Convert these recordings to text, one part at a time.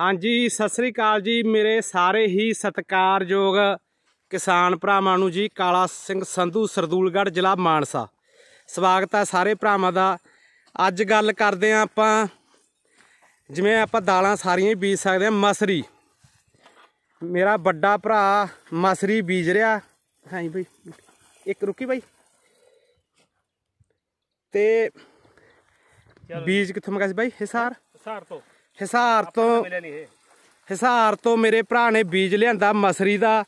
ਹਾਂਜੀ ਸਤਿ ਸ੍ਰੀ ਅਕਾਲ ਜੀ ਮੇਰੇ ਸਾਰੇ ਹੀ ਸਤਿਕਾਰਯੋਗ ਕਿਸਾਨ ਭਰਾਵਾਂ ਨੂੰ ਜੀ ਕਾਲਾ ਸਿੰਘ ਸੰਧੂ ਸਰਦੂਲਗੜ੍ਹ ਜ਼ਿਲ੍ਹਾ ਮਾਨਸਾ ਸਵਾਗਤ ਹੈ ਸਾਰੇ ਭਰਾਵਾਂ ਦਾ ਅੱਜ ਗੱਲ ਕਰਦੇ ਆ ਆਪਾਂ ਜਿਵੇਂ ਆਪਾਂ ਦਾਲਾਂ ਸਾਰੀਆਂ ਹੀ ਬੀਜ ਸਕਦੇ ਆ ਮਸਰੀ ਮੇਰਾ ਵੱਡਾ ਭਰਾ ਮਸਰੀ ਬੀਜ ਰਿਹਾ ਹਾਂਜੀ ਬਈ ਇੱਕ ਰੁਕੀ ਬਈ ਤੇ ਬੀਜ ਕਿੱਥੋਂ ਮੰਗਾਇਆ ਬਈ ਹਿਸਾਰ ਹਿਸਾਰ ਤੋਂ ਹਿਸਾਰ ਤੋਂ ਹਿਸਾਰ ਤੋਂ ਮੇਰੇ ਭਰਾ ਨੇ ਬੀਜ ਲਿਆਂਦਾ ਮਸਰੀ ਦਾ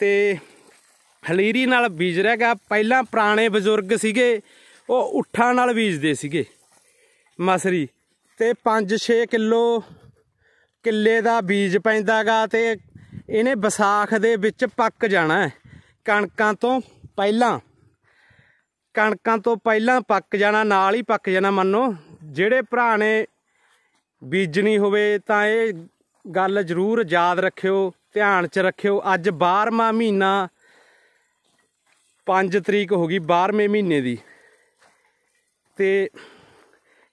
ਤੇ ਹਲੀਰੀ ਨਾਲ ਬੀਜ ਰਿਹਾਗਾ ਪਹਿਲਾਂ ਪੁਰਾਣੇ ਬਜ਼ੁਰਗ ਸੀਗੇ ਉਹ ਉੱਠਾਂ ਨਾਲ ਬੀਜਦੇ ਸੀਗੇ ਮਸਰੀ ਤੇ 5-6 ਕਿਲੋ ਕਿੱਲੇ ਦਾ ਬੀਜ ਪੈਂਦਾਗਾ ਤੇ ਇਹਨੇ ਵਿਸਾਖ ਦੇ ਵਿੱਚ ਪੱਕ ਜਾਣਾ ਕਣਕਾਂ ਤੋਂ ਪਹਿਲਾਂ ਕਣਕਾਂ ਤੋਂ ਪਹਿਲਾਂ ਪੱਕ ਜਾਣਾ ਨਾਲ ਹੀ ਪੱਕ ਜਾਣਾ ਮੰਨੋ ਜਿਹੜੇ ਭਰਾ ਨੇ ਬੀਜਣੀ ਹੋਵੇ ਤਾਂ ਇਹ ਗੱਲ ਜ਼ਰੂਰ ਯਾਦ ਰੱਖਿਓ ਧਿਆਨ 'ਚ ਰੱਖਿਓ ਅੱਜ 12ਵਾਂ ਮਹੀਨਾ 5 ਤਰੀਕ ਹੋ ਗਈ 12ਵੇਂ ਮਹੀਨੇ ਦੀ ਤੇ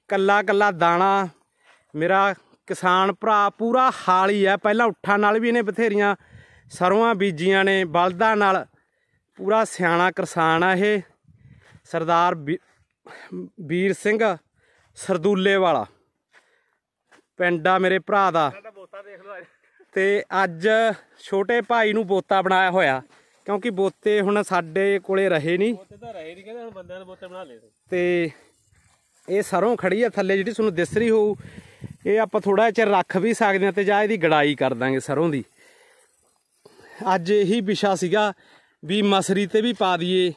ਕੱਲਾ ਕੱਲਾ ਦਾਣਾ ਮੇਰਾ ਕਿਸਾਨ ਭਰਾ ਪੂਰਾ ਹਾਲੀ ਆ ਪਹਿਲਾਂ ਉੱਠਾਂ ਨਾਲ ਵੀ ਇਹਨੇ ਬਥੇਰੀਆਂ ਸਰੋਆਂ ਬੀਜੀਆਂ ਨੇ ਬਲਦਾਂ ਨਾਲ ਪੂਰਾ ਸਿਆਣਾ ਕਿਸਾਨ ਆ ਇਹ ਸਰਦਾਰ ਵੀਰ ਸਿੰਘ ਸਰਦੂਲੇ ਵਾਲਾ ਪਿੰਡ ਆ ਮੇਰੇ ਭਰਾ ਦਾ ਤੇ ਅੱਜ ਛੋਟੇ ਭਾਈ ਨੂੰ ਬੋਤਾ ਬਣਾਇਆ ਹੋਇਆ ਕਿਉਂਕਿ ਬੋਤੇ ਹੁਣ ਸਾਡੇ ਕੋਲੇ ਰਹੇ ਨਹੀਂ ਬੋਤੇ ਤਾਂ ਰਹੇ ਨਹੀਂ ਕਹਿੰਦੇ ਹੁਣ ਬੰਦਿਆਂ ਨੇ ਬੋਤੇ ਬਣਾ ਲਏ ਤੇ ਇਹ ਸਰੋਂ ਖੜੀ ਆ ਥੱਲੇ ਜਿਹੜੀ ਤੁਹਾਨੂੰ ਦਿਸ ਰਹੀ ਹੋਊ ਇਹ ਆਪਾਂ ਥੋੜਾ ਚਿਰ ਰੱਖ ਵੀ ਸਕਦੇ ਆ ਤੇ ਜਾਂ ਇਹਦੀ ਗੜਾਈ ਕਰ ਦਾਂਗੇ ਸਰੋਂ ਦੀ ਅੱਜ ਇਹੀ ਵਿਸ਼ਾ ਸੀਗਾ ਵੀ ਮਸਰੀ ਤੇ ਵੀ ਪਾ ਦਈਏ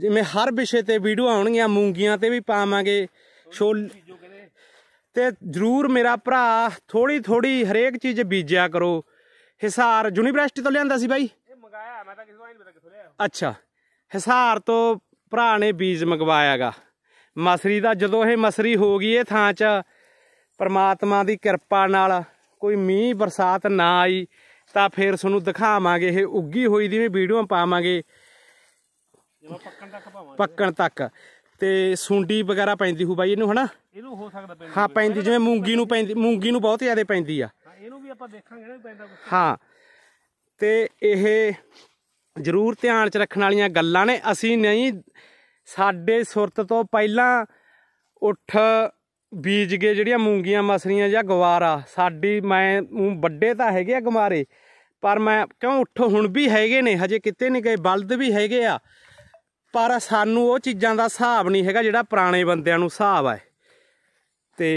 ਜਿਵੇਂ ਹਰ ਵਿਸ਼ੇ ਤੇ ਵੀਡੀਓ ਆਉਣਗੀਆਂ ਮੂੰਗੀਆਂ ਤੇ ਵੀ ਪਾਵਾਂਗੇ ਛੋਲ ਤੇ ਜਰੂਰ ਮੇਰਾ ਭਰਾ ਥੋੜੀ ਥੋੜੀ ਹਰੇਕ ਚੀਜ਼ ਬੀਜਿਆ ਕਰੋ ਹਿਸਾਰ ਯੂਨੀਵਰਸਿਟੀ ਤੋਂ ਲਿਆਂਦਾ ਸੀ ਬਾਈ ਇਹ ਮੰਗਾਇਆ ਮੈਂ ਤਾਂ ਕਿਸੇ ਨੂੰ ਨਹੀਂ ਪਤਾ ਕਿੱਥੋਂ ਲਿਆਇਆ ਅੱਛਾ ਹਿਸਾਰ ਤੋਂ ਭਰਾ ਨੇ ਬੀਜ ਮੰਗਵਾਇਆਗਾ ਮਸਰੀ ਦਾ ਜਦੋਂ ਇਹ ਮਸਰੀ ਹੋ ਗਈ ਇਹ ਥਾਂ 'ਚ ਪਰਮਾਤਮਾ ਦੀ ਕਿਰਪਾ ਨਾਲ ਕੋਈ ਮੀਂਹ ਬਰਸਾਤ ਨਾ ਆਈ ਤਾਂ ਫੇਰ ਤੁਹਾਨੂੰ ਦਿਖਾਵਾਂਗੇ ਇਹ ਉੱਗੀ ਹੋਈ ਦੀ ਵੀਡੀਓ ਪਾਵਾਂਗੇ ਪੱਕਣ ਤੱਕ ਪਾਵਾਂਗੇ ਪੱਕਣ ਤੱਕ ਤੇ ਸੁੰਡੀ ਵਗੈਰਾ ਪੈਂਦੀ ਹੋ ਬਾਈ ਇਹਨੂੰ ਹਨਾ ਇਹਨੂੰ ਹੋ ਸਕਦਾ ਪੈਂਦੀ ਹਾਂ ਪੈਂਦੀ ਜਿਵੇਂ ਮੂੰਗੀ ਨੂੰ ਪੈਂਦੀ ਮੂੰਗੀ ਨੂੰ ਬਹੁਤ ਜ਼ਿਆਦਾ ਪੈਂਦੀ ਆ ਇਹਨੂੰ ਵੀ ਆਪਾਂ ਦੇਖਾਂਗੇ ਨਾ ਪੈਂਦਾ ਹਾਂ ਤੇ ਇਹ ਜ਼ਰੂਰ ਧਿਆਨ 'ਚ ਰੱਖਣ ਵਾਲੀਆਂ ਗੱਲਾਂ ਨੇ ਅਸੀਂ ਨਹੀਂ ਸਾਡੇ ਸੁਰਤ ਤੋਂ ਪਹਿਲਾਂ ਉੱਠ ਬੀਜ ਕੇ ਜਿਹੜੀਆਂ ਮੂੰਗੀਆਂ ਮਸਰੀਆਂ ਜਾਂ ਗਵਾਰਾ ਸਾਡੀ ਮੈਂ ਵੱਡੇ ਤਾਂ ਹੈਗੇ ਆ ਗਮਾਰੇ ਪਰ ਮੈਂ ਕਿਉਂ ਉੱਠ ਹੁਣ ਵੀ ਹੈਗੇ ਨੇ ਹਜੇ ਕਿਤੇ ਨਹੀਂ ਗਏ ਬਲਦ ਵੀ ਹੈਗੇ ਆ ਪਰ ਸਾਨੂੰ ਉਹ ਚੀਜ਼ਾਂ ਦਾ ਹਿਸਾਬ ਨਹੀਂ ਹੈਗਾ ਜਿਹੜਾ ਪੁਰਾਣੇ ਬੰਦਿਆਂ ਨੂੰ ਹਿਸਾਬ ਹੈ ਤੇ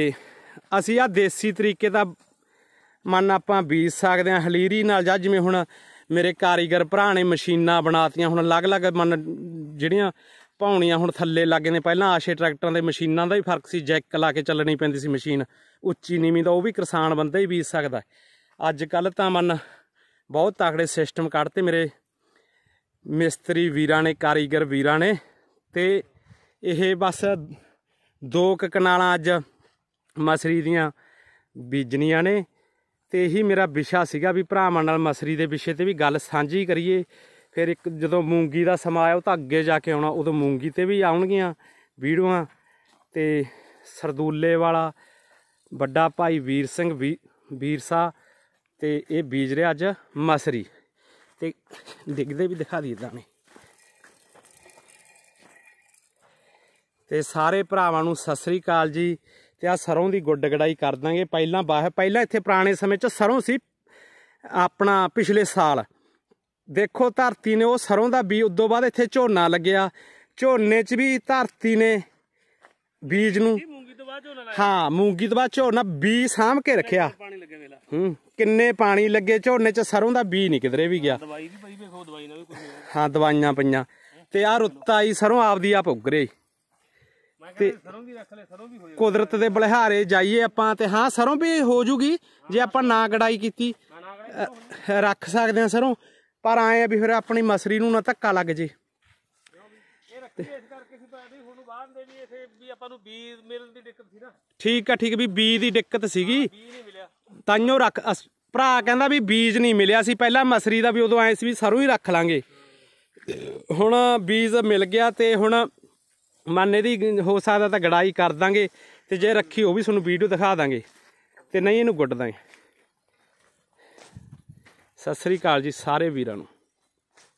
ਅਸੀਂ ਆ ਦੇਸੀ ਤਰੀਕੇ ਦਾ ਮਨ ਆਪਾਂ ਬੀਜ ਸਕਦੇ ਆ ਹਲੀਰੀ ਨਾਲ ਜਾਂ ਜਿਵੇਂ ਹੁਣ ਮੇਰੇ ਕਾਰੀਗਰ ਭਰਾ ਨੇ ਮਸ਼ੀਨਾਂ ਬਣਾਤੀਆਂ ਹੁਣ ਅਲੱਗ-ਅਲੱਗ ਮਨ ਜਿਹੜੀਆਂ ਪਾਉਣੀਆਂ ਹੁਣ ਥੱਲੇ ਲੱਗੇ ਨੇ ਪਹਿਲਾਂ ਆਸ਼ੇ ਟਰੈਕਟਰਾਂ ਦੇ ਮਸ਼ੀਨਾਂ ਦਾ ਹੀ ਫਰਕ ਸੀ ਜੈਕ ਲਾ ਕੇ ਚੱਲਣੀ ਪੈਂਦੀ ਸੀ ਮਸ਼ੀਨ ਉੱਚੀ ਨੀਵੀਂ ਦਾ ਉਹ ਵੀ ਕਿਸਾਨ ਬੰਦਾ ਹੀ ਬੀਜ ਸਕਦਾ ਅੱਜ ਕੱਲ ਤਾਂ ਮਨ ਬਹੁਤ ਤਕੜੇ ਸਿਸਟਮ ਕੱਢਤੇ ਮੇਰੇ ਮਿਸਤਰੀ ਵੀਰਾਂ ਨੇ ਕਾਰੀਗਰ ਵੀਰਾਂ ਨੇ ਤੇ ਇਹ ਬਸ ਦੋ ਕ ਕਨਾਲਾਂ ਅੱਜ ਮਸਰੀ ਦੀਆਂ ਬੀਜਣੀਆਂ ਨੇ ਤੇ ਇਹੀ ਮੇਰਾ ਵਿਸ਼ਾ ਸੀਗਾ ਵੀ ਭਰਾਵਾਂ ਨਾਲ ਮਸਰੀ ਦੇ ਵਿਸ਼ੇ ਤੇ ਵੀ ਗੱਲ ਸਾਂਝੀ ਕਰੀਏ ਫਿਰ ਇੱਕ ਜਦੋਂ ਮੂੰਗੀ ਦਾ ਸਮਾਂ ਆਇਆ ਉਹ ਤਾਂ ਅੱਗੇ ਜਾ ਕੇ ਆਉਣਾ ਉਦੋਂ ਮੂੰਗੀ ਤੇ ਵੀ ਆਉਣਗੀਆਂ ਵੀਡੀਓਆਂ ਤੇ ਸਰਦੂਲੇ ਵਾਲਾ ਵੱਡਾ ਭਾਈ ਵੀਰ ਸਿੰਘ ਵੀਰਸਾ ਤੇ ਇਹ ਬੀਜ ਰਿਹਾ ਅੱਜ ਮਸਰੀ ਤੇ ਡਿੱਗਦੇ ਵੀ ਦਿਖਾ ਦਿੱਤਾ ਨੇ ਤੇ ਸਾਰੇ ਭਰਾਵਾਂ ਨੂੰ ਸਤਿ ਸ੍ਰੀ ਅਕਾਲ ਜੀ ਤੇ ਆ ਸਰੋਂ ਦੀ ਗੁੱਡ ਗੜਾਈ ਕਰ ਦਾਂਗੇ ਪਹਿਲਾਂ ਬਾਹ ਪਹਿਲਾਂ ਇੱਥੇ ਪੁਰਾਣੇ ਸਮੇਂ 'ਚ ਸਰੋਂ ਸੀ ਆਪਣਾ ਪਿਛਲੇ ਸਾਲ ਦੇਖੋ ਧਰਤੀ ਨੇ ਉਹ ਸਰੋਂ ਦਾ ਬੀਜ ਉਦੋਂ ਬਾਅਦ ਇੱਥੇ ਝੋਨਾ ਲੱਗਿਆ ਝੋਨੇ 'ਚ ਵੀ ਧਰਤੀ ਨੇ ਬੀਜ ਨੂੰ ਹਾਂ ਮੂੰਗੀ ਤੋਂ ਬਾਅਦ ਝੋਨਾ ਬੀ ਸਾਂਭ ਕੇ ਰੱਖਿਆ ਪਾਣੀ ਲੱਗੇ ਹੂੰ ਕਿੰਨੇ ਪਾਣੀ ਲੱਗੇ ਝੋਨੇ 'ਚ ਸਰੋਂ ਦਾ ਬੀ ਨਹੀਂ ਕਿਧਰੇ ਵੀ ਗਿਆ ਦਵਾਈ ਵੀ ਵੇਖੋ ਦਵਾਈ ਹਾਂ ਦਵਾਈਆਂ ਪਈਆਂ ਤੇ ਆ ਰੁੱਤ ਆਈ ਸਰੋਂ ਆਪਦੀ ਆਪ ਉੱਗ ਰਹੀ ਤੇ ਕੁਦਰਤ ਦੇ ਬਲਿਹਾਰੇ ਜਾਈਏ ਆਪਾਂ ਤੇ ਹਾਂ ਸਰੋਂ ਵੀ ਹੋ ਜੂਗੀ ਜੇ ਆਪਾਂ ਨਾ ਗੜਾਈ ਕੀਤੀ ਰੱਖ ਸਕਦੇ ਆ ਸਰੋਂ ਪਰ ਆਏ ਆ ਵੀ ਫਿਰ ਆਪਣੀ ਮਸਰੀ ਨੂੰ ਨਾ ਧੱਕਾ ਲੱਗ ਜੇ ਕਰਕੇ ਸੀ ਤਾਂ ਬਾਹਰ ਦੇ ਵੀ ਇਥੇ ਵੀ ਆਪਾਂ ਨੂੰ ਬੀਜ ਮਿਲਣ ਦੀ ਦਿੱਕਤ ਸੀ ਨਾ ਠੀਕ ਆ ਠੀਕ ਵੀ ਬੀਜ ਦੀ ਦਿੱਕਤ ਸੀਗੀ ਬੀਜ ਨਹੀਂ ਮਿਲਿਆ ਤਾਈਓ ਰੱਖ ਭਰਾ ਕਹਿੰਦਾ ਵੀ ਬੀਜ ਨਹੀਂ ਮਿਲਿਆ ਸੀ ਪਹਿਲਾਂ ਮਸਰੀ ਦਾ ਵੀ ਉਦੋਂ ਐਂ ਸੀ ਵੀ ਸਰੋਂ ਹੀ ਰੱਖ ਲਾਂਗੇ ਹੁਣ ਬੀਜ ਮਿਲ ਗਿਆ ਤੇ ਹੁਣ ਮਨ ਇਹਦੀ ਹੋ ਸਕਦਾ ਤਾਂ ਗੜਾਈ ਕਰ ਦਾਂਗੇ ਤੇ ਜੇ ਰੱਖੀ ਉਹ ਵੀ ਤੁਹਾਨੂੰ ਵੀਡੀਓ ਦਿਖਾ ਦਾਂਗੇ ਤੇ ਨਹੀਂ ਇਹਨੂੰ ਗੁੱਡ ਦਾਂਗੇ ਸਤਿ ਸ੍ਰੀ ਅਕਾਲ ਜੀ ਸਾਰੇ ਵੀਰਾਂ ਨੂੰ